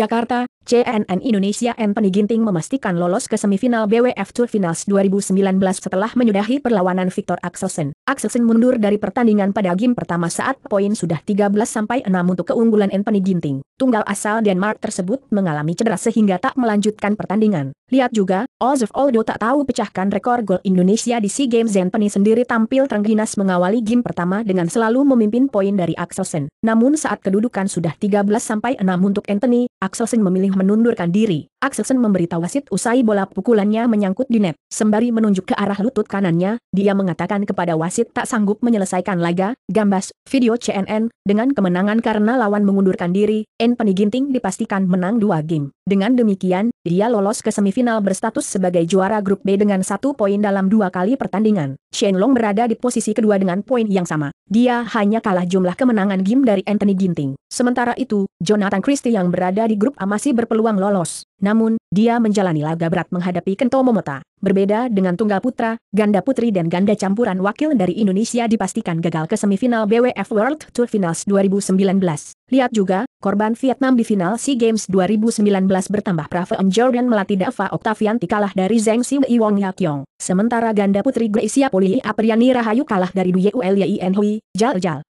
Jakarta, CNN Indonesia Anthony Ginting memastikan lolos ke semifinal BWF Tour Finals 2019 setelah menyudahi perlawanan Victor Axelsen. Axelsen mundur dari pertandingan pada game pertama saat poin sudah 13-6 untuk keunggulan Anthony Ginting tunggal asal Denmark tersebut mengalami cedera sehingga tak melanjutkan pertandingan. Lihat juga, Ozef Oldo tak tahu pecahkan rekor gol Indonesia di SEA Games Zenpeni sendiri tampil terengginas mengawali game pertama dengan selalu memimpin poin dari Axelsen. Namun saat kedudukan sudah 13-6 untuk Anthony, Axelsen memilih menundurkan diri. Axelsen memberitahu wasit usai bola pukulannya menyangkut di net. Sembari menunjuk ke arah lutut kanannya, dia mengatakan kepada wasit tak sanggup menyelesaikan laga, gambas, video CNN, dengan kemenangan karena lawan mengundurkan diri, Anthony Ginting dipastikan menang dua game. Dengan demikian, dia lolos ke semifinal berstatus sebagai juara grup B dengan satu poin dalam dua kali pertandingan. Shen Long berada di posisi kedua dengan poin yang sama. Dia hanya kalah jumlah kemenangan game dari Anthony Ginting. Sementara itu, Jonathan Christie yang berada di grup A masih berpeluang lolos. Namun, dia menjalani laga berat menghadapi Kento Momota. Berbeda dengan tunggal putra, ganda putri dan ganda campuran wakil dari Indonesia dipastikan gagal ke semifinal BWF World Tour Finals 2019. Lihat juga, korban Vietnam di final SEA Games 2019 bertambah Praveen Jordan melatih Dava Octavianti kalah dari Zheng Siwei Wong Yakyong. Sementara ganda putri Grecia Poli Apriani Rahayu kalah dari Duye Uel Hui, Jal Jal.